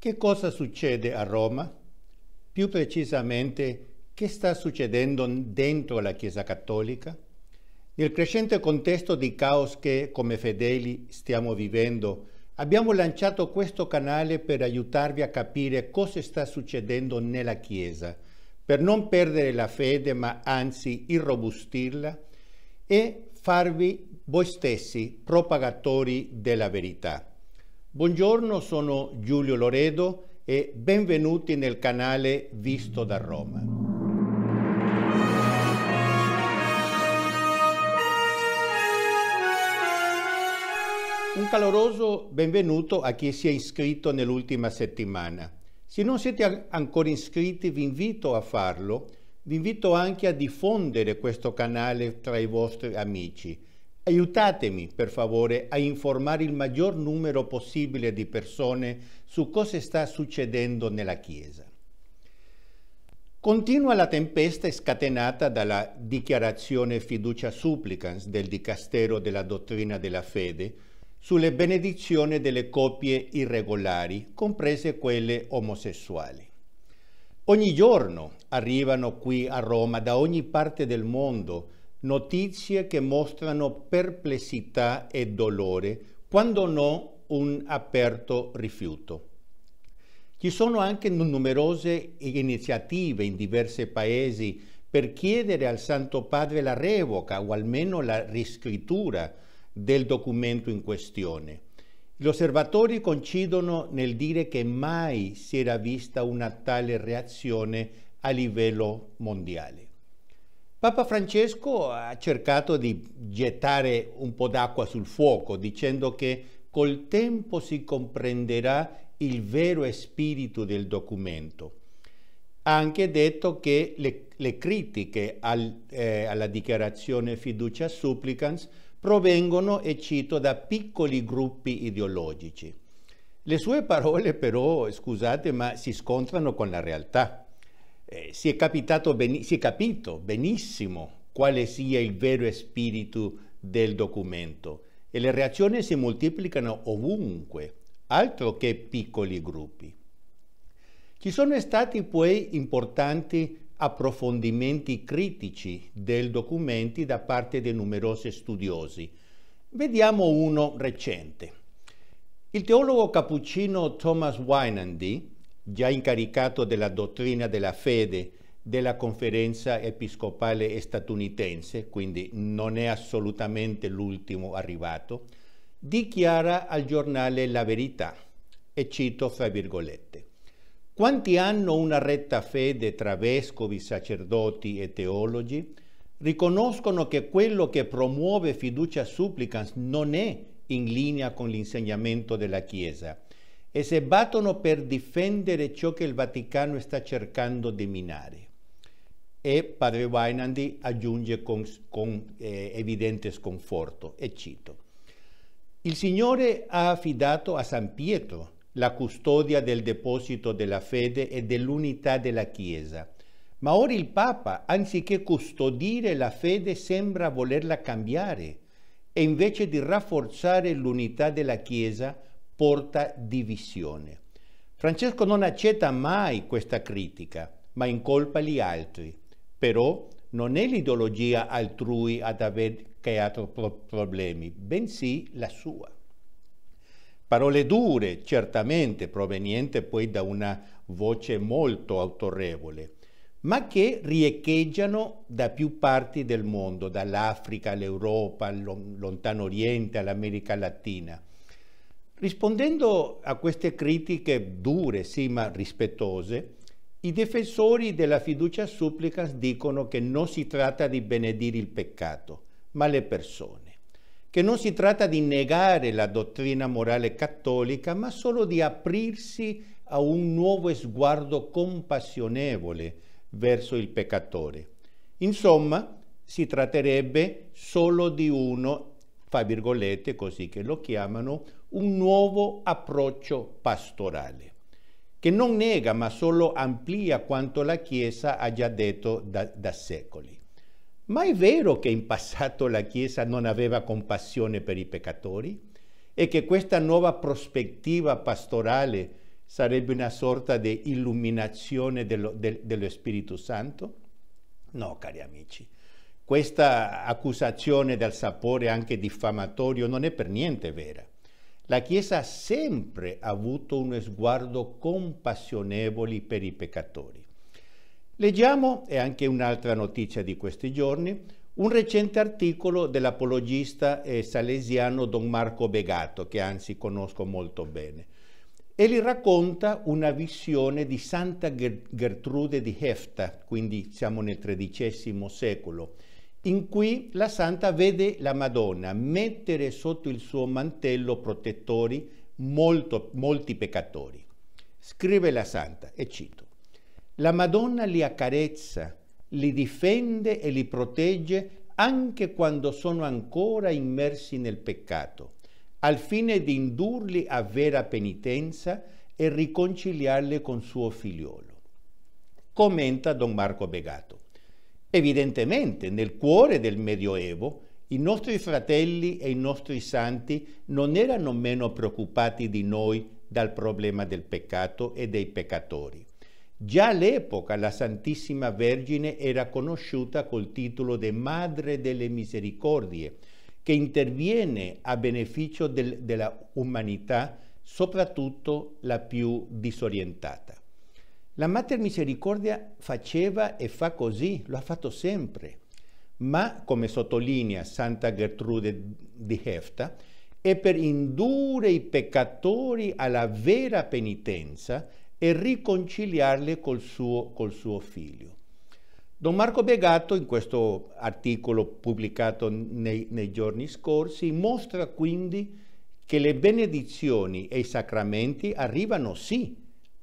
Che cosa succede a Roma? Più precisamente, che sta succedendo dentro la Chiesa Cattolica? Nel crescente contesto di caos che, come fedeli, stiamo vivendo, abbiamo lanciato questo canale per aiutarvi a capire cosa sta succedendo nella Chiesa, per non perdere la fede, ma anzi irrobustirla e farvi voi stessi propagatori della verità. Buongiorno, sono Giulio Loredo e benvenuti nel canale Visto da Roma. Un caloroso benvenuto a chi si è iscritto nell'ultima settimana. Se non siete ancora iscritti vi invito a farlo, vi invito anche a diffondere questo canale tra i vostri amici Aiutatemi, per favore, a informare il maggior numero possibile di persone su cosa sta succedendo nella Chiesa. Continua la tempesta scatenata dalla dichiarazione fiducia supplicans del Dicastero della Dottrina della Fede sulle benedizioni delle coppie irregolari, comprese quelle omosessuali. Ogni giorno arrivano qui a Roma da ogni parte del mondo notizie che mostrano perplessità e dolore, quando no un aperto rifiuto. Ci sono anche numerose iniziative in diversi paesi per chiedere al Santo Padre la revoca o almeno la riscrittura del documento in questione. Gli osservatori coincidono nel dire che mai si era vista una tale reazione a livello mondiale. Papa Francesco ha cercato di gettare un po' d'acqua sul fuoco dicendo che col tempo si comprenderà il vero spirito del documento. Ha anche detto che le, le critiche al, eh, alla dichiarazione fiducia supplicans provengono, e cito, da piccoli gruppi ideologici. Le sue parole però, scusate, ma si scontrano con la realtà eh, si, è ben, si è capito benissimo quale sia il vero spirito del documento e le reazioni si moltiplicano ovunque, altro che piccoli gruppi. Ci sono stati poi importanti approfondimenti critici del documento da parte di numerosi studiosi. Vediamo uno recente. Il teologo cappuccino Thomas Wynandy, già incaricato della dottrina della fede della conferenza episcopale statunitense, quindi non è assolutamente l'ultimo arrivato, dichiara al giornale La Verità, e cito fra virgolette, quanti hanno una retta fede tra vescovi, sacerdoti e teologi, riconoscono che quello che promuove fiducia supplicans non è in linea con l'insegnamento della Chiesa, e se battono per difendere ciò che il Vaticano sta cercando di minare. E padre Wainandi aggiunge con, con eh, evidente sconforto, e cito, il Signore ha affidato a San Pietro la custodia del deposito della fede e dell'unità della Chiesa. Ma ora il Papa, anziché custodire la fede, sembra volerla cambiare e invece di rafforzare l'unità della Chiesa porta divisione. Francesco non accetta mai questa critica, ma incolpa gli altri. Però non è l'ideologia altrui ad aver creato pro- problemi, bensì la sua. Parole dure, certamente provenienti poi da una voce molto autorevole, ma che riecheggiano da più parti del mondo, dall'Africa all'Europa, al Lontano Oriente, all'America Latina. Rispondendo a queste critiche dure, sì, ma rispettose, i difensori della fiducia supplicas dicono che non si tratta di benedire il peccato, ma le persone, che non si tratta di negare la dottrina morale cattolica, ma solo di aprirsi a un nuovo sguardo compassionevole verso il peccatore. Insomma, si tratterebbe solo di uno fa virgolette così che lo chiamano un nuovo approccio pastorale, che non nega ma solo amplia quanto la Chiesa ha già detto da, da secoli. Ma è vero che in passato la Chiesa non aveva compassione per i peccatori e che questa nuova prospettiva pastorale sarebbe una sorta di illuminazione dello, de, dello Spirito Santo? No, cari amici. Questa accusazione dal sapore anche diffamatorio non è per niente vera. La Chiesa ha sempre avuto uno sguardo compassionevole per i peccatori. Leggiamo, e anche un'altra notizia di questi giorni, un recente articolo dell'apologista eh, salesiano Don Marco Begato, che anzi conosco molto bene, Egli racconta una visione di Santa Gertrude di Hefta, quindi siamo nel XIII secolo, in cui la santa vede la Madonna mettere sotto il suo mantello protettori molto, molti peccatori. Scrive la santa, e cito, la Madonna li accarezza, li difende e li protegge anche quando sono ancora immersi nel peccato, al fine di indurli a vera penitenza e riconciliarli con suo figliolo. Commenta Don Marco Begato. Evidentemente nel cuore del Medioevo i nostri fratelli e i nostri santi non erano meno preoccupati di noi dal problema del peccato e dei peccatori. Già all'epoca la Santissima Vergine era conosciuta col titolo di Madre delle Misericordie, che interviene a beneficio del, della umanità, soprattutto la più disorientata. La Mater Misericordia faceva e fa così, lo ha fatto sempre, ma, come sottolinea Santa Gertrude di Hefta, è per indurre i peccatori alla vera penitenza e riconciliarli col suo, col suo figlio. Don Marco Begato, in questo articolo pubblicato nei, nei, giorni scorsi, mostra quindi che le benedizioni e i sacramenti arrivano sì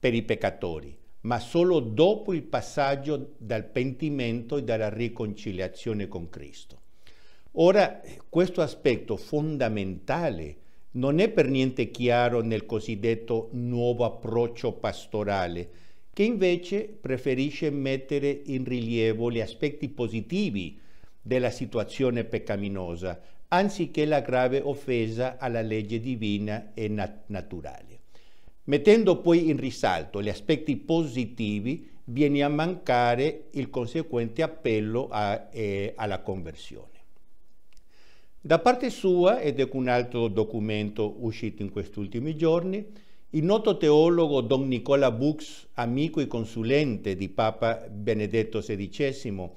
per i peccatori, ma solo dopo il passaggio dal pentimento e dalla riconciliazione con Cristo. Ora, questo aspetto fondamentale non è per niente chiaro nel cosiddetto nuovo approccio pastorale, che invece preferisce mettere in rilievo gli aspetti positivi della situazione peccaminosa, anziché la grave offesa alla legge divina e nat- naturale. Mettendo poi in risalto gli aspetti positivi, viene a mancare il conseguente appello a, eh, alla conversione. Da parte sua, ed è un altro documento uscito in questi ultimi giorni, il noto teologo Don Nicola Bux, amico e consulente di Papa Benedetto XVI,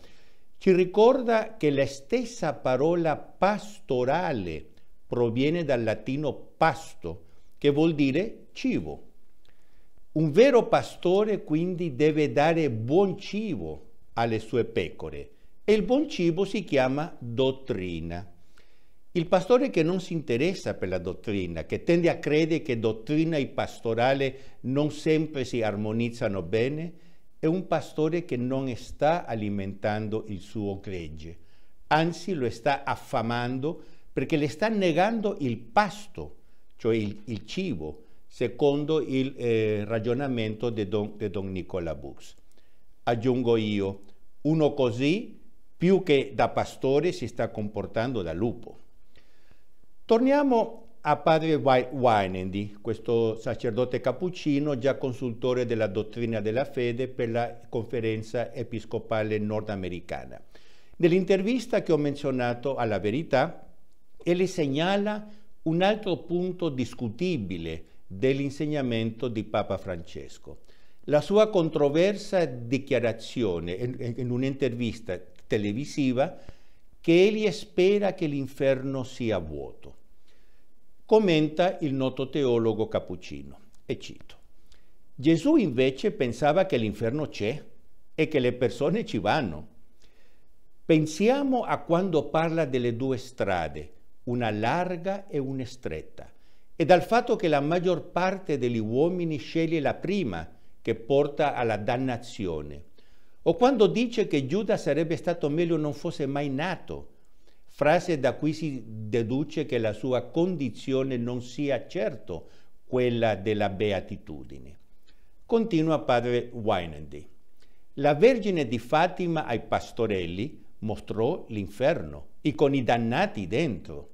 ci ricorda che la stessa parola pastorale proviene dal latino pasto, che vuol dire cibo. Un vero pastore quindi deve dare buon cibo alle sue pecore e il buon cibo si chiama dottrina. Il pastore che non si interessa per la dottrina, che tende a credere che dottrina e pastorale non sempre si armonizzano bene, è un pastore che non sta alimentando il suo gregge, anzi lo sta affamando perché le sta negando il pasto cioè il, il cibo, secondo il eh, ragionamento di don, di don Nicola Bux. Aggiungo io, uno così più che da pastore si sta comportando da lupo. Torniamo a padre Winandy, questo sacerdote cappuccino già consultore della dottrina della fede per la conferenza episcopale nordamericana. Nell'intervista che ho menzionato alla verità, egli segnala un altro punto discutibile dell'insegnamento di Papa Francesco. La sua controversa dichiarazione in, in un'intervista televisiva che egli spera che l'inferno sia vuoto. Commenta il noto teologo Cappuccino, e cito, Gesù invece pensava che l'inferno c'è e che le persone ci vanno. Pensiamo a quando parla delle due strade, una larga e una stretta, e dal fatto che la maggior parte degli uomini sceglie la prima, che porta alla dannazione. O quando dice che Giuda sarebbe stato meglio non fosse mai nato, frase da cui si deduce che la sua condizione non sia certo quella della beatitudine. Continua padre Winandy. La Vergine di Fatima ai pastorelli mostrò l'inferno e con i dannati dentro.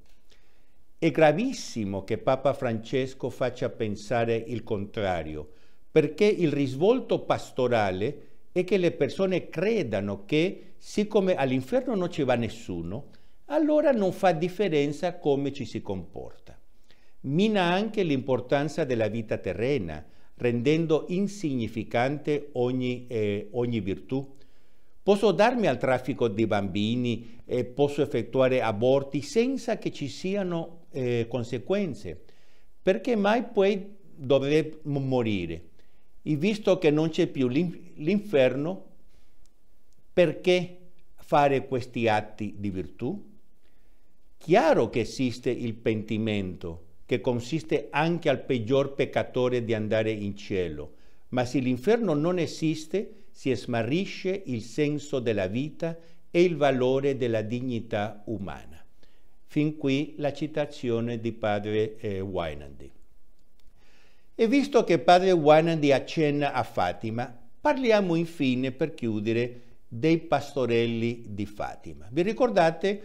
È gravissimo che Papa Francesco faccia pensare il contrario, perché il risvolto pastorale è che le persone credano che siccome all'inferno non ci va nessuno, allora non fa differenza come ci si comporta. Mina anche l'importanza della vita terrena, rendendo insignificante ogni, eh, ogni virtù. Posso darmi al traffico di bambini, eh, posso effettuare aborti senza che ci siano eh, conseguenze. Perché mai poi dovrei morire? E visto che non c'è più l'inferno, perché fare questi atti di virtù? Chiaro che esiste il pentimento, che consiste anche al peggior peccatore di andare in cielo, ma se l'inferno non esiste, si smarrisce il senso della vita e il valore della dignità umana. Fin qui la citazione di padre eh, Wynandi. E visto che padre Wynandi accenna a Fatima, parliamo infine, per chiudere, dei pastorelli di Fatima. Vi ricordate?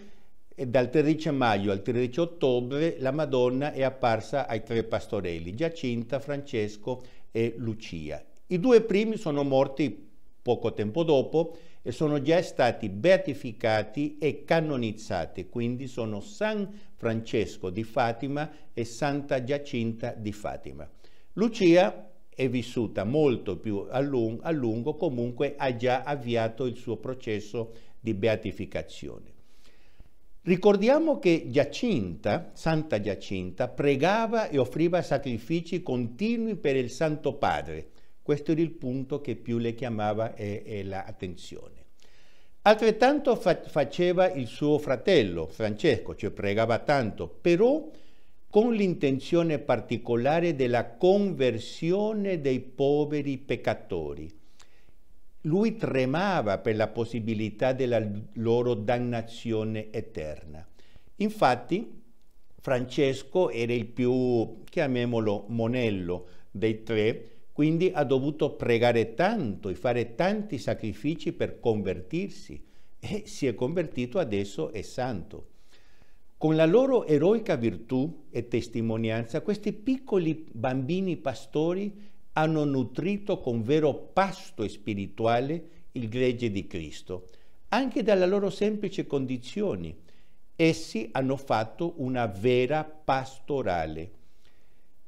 Eh, dal 13 maggio al 13 ottobre la Madonna è apparsa ai tre pastorelli, Giacinta, Francesco e Lucia. I due primi sono morti poco tempo dopo e sono già stati beatificati e canonizzati, quindi sono San Francesco di Fatima e Santa Giacinta di Fatima. Lucia è vissuta molto più a lungo, a lungo comunque ha già avviato il suo processo di beatificazione. Ricordiamo che Giacinta, Santa Giacinta, pregava e offriva sacrifici continui per il Santo Padre, questo era il punto che più le chiamava eh, eh, l'attenzione. Altrettanto fa faceva il suo fratello Francesco, cioè pregava tanto, però con l'intenzione particolare della conversione dei poveri peccatori. Lui tremava per la possibilità della loro dannazione eterna. Infatti, Francesco era il più, chiamiamolo, monello dei tre, quindi ha dovuto pregare tanto e fare tanti sacrifici per convertirsi e si è convertito adesso è santo. Con la loro eroica virtù e testimonianza, questi piccoli bambini pastori hanno nutrito con vero pasto spirituale il gregge di Cristo. Anche dalla loro semplice condizione, essi hanno fatto una vera pastorale.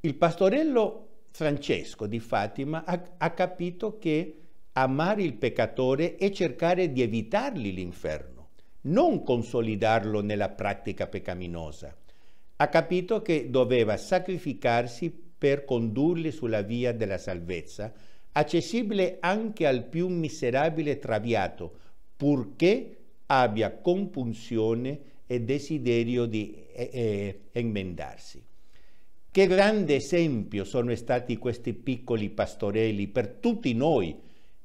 Il pastorello Francesco di Fatima ha, ha capito che amare il peccatore è cercare di evitargli l'inferno, non consolidarlo nella pratica peccaminosa. Ha capito che doveva sacrificarsi per condurli sulla via della salvezza, accessibile anche al più miserabile traviato, purché abbia compunzione e desiderio di eh, eh, emendarsi. Che grande esempio sono stati questi piccoli pastorelli per tutti noi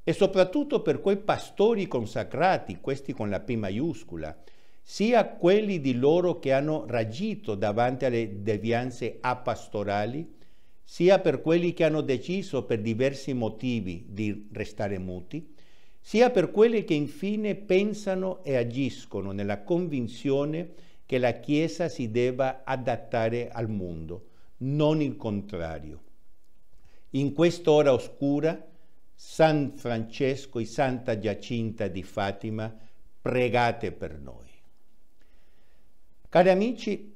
e soprattutto per quei pastori consacrati, questi con la P maiuscola, sia quelli di loro che hanno ragito davanti alle devianze apastorali, sia per quelli che hanno deciso per diversi motivi di restare muti, sia per quelli che infine pensano e agiscono nella convinzione che la Chiesa si debba adattare al mondo non il contrario. In quest'ora oscura San Francesco e Santa Giacinta di Fatima pregate per noi. Cari amici,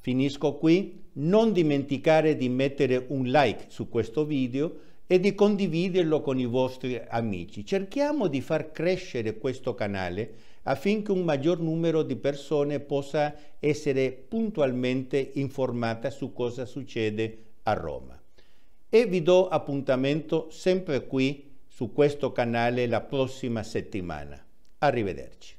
finisco qui, non dimenticare di mettere un like su questo video e di condividerlo con i vostri amici. Cerchiamo di far crescere questo canale affinché un maggior numero di persone possa essere puntualmente informata su cosa succede a Roma. E vi do appuntamento sempre qui su questo canale la prossima settimana. Arrivederci.